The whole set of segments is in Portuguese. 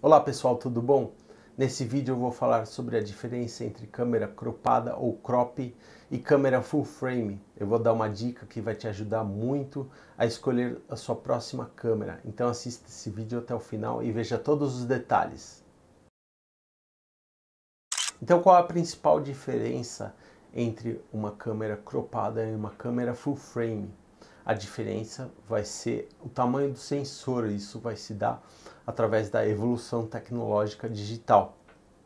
Olá pessoal, tudo bom? Nesse vídeo eu vou falar sobre a diferença entre câmera cropada ou crop e câmera full frame. Eu vou dar uma dica que vai te ajudar muito a escolher a sua próxima câmera. Então assista esse vídeo até o final e veja todos os detalhes. Então qual a principal diferença entre uma câmera cropada e uma câmera full frame? A diferença vai ser o tamanho do sensor, isso vai se dar através da evolução tecnológica digital.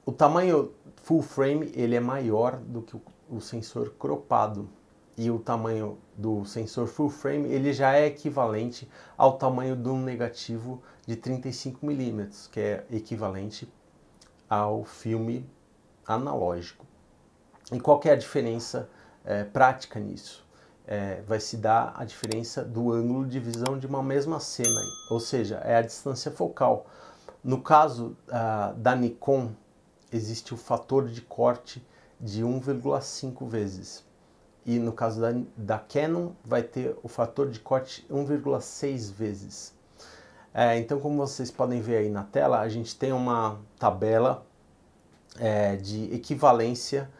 O tamanho full frame ele é maior do que o sensor cropado e o tamanho do sensor full frame ele já é equivalente ao tamanho de um negativo de 35 mm, que é equivalente ao filme analógico. E qual é a diferença é, prática nisso? é, vai se dar a diferença do ângulo de visão de uma mesma cena, ou seja, é a distância focal. No caso uh, da Nikon, existe o fator de corte de 1,5 vezes. E no caso da, da Canon, vai ter o fator de corte 1,6 vezes. É, então, como vocês podem ver aí na tela, a gente tem uma tabela é, de equivalência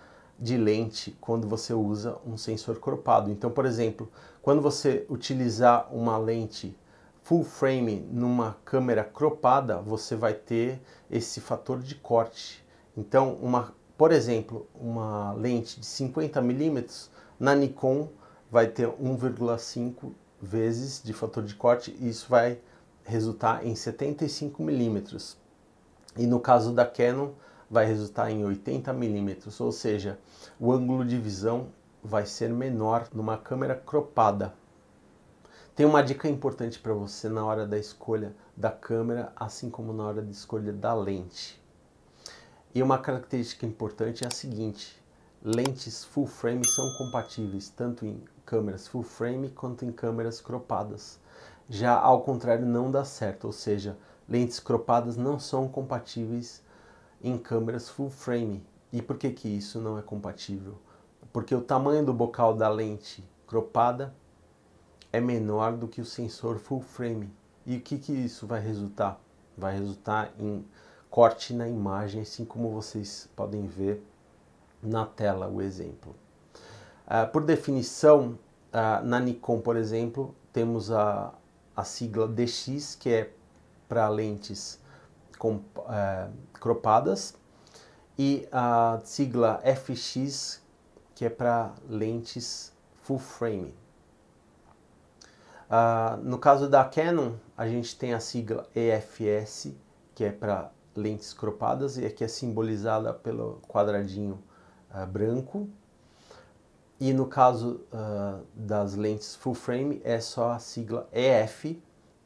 de lente quando você usa um sensor cropado. Então, por exemplo, quando você utilizar uma lente full frame numa câmera cropada, você vai ter esse fator de corte. Então, uma, por exemplo, uma lente de 50 mm na Nikon vai ter 1,5 vezes de fator de corte e isso vai resultar em 75 mm. E no caso da Canon, vai resultar em 80 milímetros, ou seja, o ângulo de visão vai ser menor numa câmera cropada. Tem uma dica importante para você na hora da escolha da câmera, assim como na hora da escolha da lente. E uma característica importante é a seguinte: lentes full frame são compatíveis tanto em câmeras full frame quanto em câmeras cropadas. Já ao contrário, não dá certo, ou seja, lentes cropadas não são compatíveis em câmeras full frame. E por que, que isso não é compatível? Porque o tamanho do bocal da lente cropada é menor do que o sensor full frame. E o que, que isso vai resultar? Vai resultar em corte na imagem, assim como vocês podem ver na tela o exemplo. Uh, por definição, uh, na Nikon, por exemplo, temos a, a sigla DX, que é para lentes com, é, eh, cropadas e a sigla FX, que é para lentes full frame. Uh, no caso da Canon, a gente tem a sigla EFS, que é para lentes cropadas, e aqui é simbolizada pelo quadradinho uh, branco. E no caso uh, das lentes full frame, é só a sigla EF,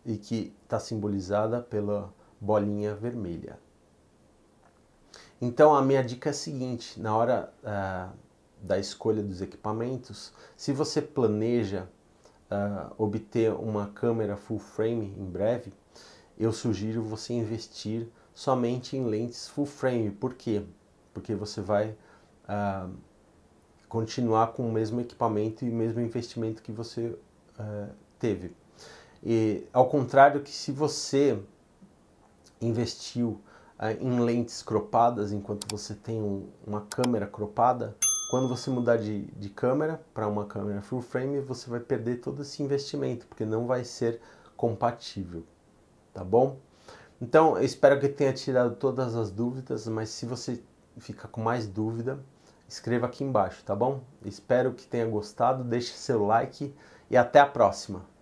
e que está simbolizada pela, bolinha vermelha. Então a minha dica é a seguinte: na hora uh, da escolha dos equipamentos, se você planeja uh, obter uma câmera full frame em breve, eu sugiro você investir somente em lentes full frame. Por quê? Porque você vai uh, continuar com o mesmo equipamento e o mesmo investimento que você teve. E ao contrário que se você investiu uh, em lentes cropadas enquanto você tem um, uma câmera cropada, quando você mudar de, de câmera para uma câmera full frame, você vai perder todo esse investimento, porque não vai ser compatível, tá bom? Então, eu espero que tenha tirado todas as dúvidas, mas se você fica com mais dúvida, escreva aqui embaixo, tá bom? Espero que tenha gostado, deixe seu like e até a próxima!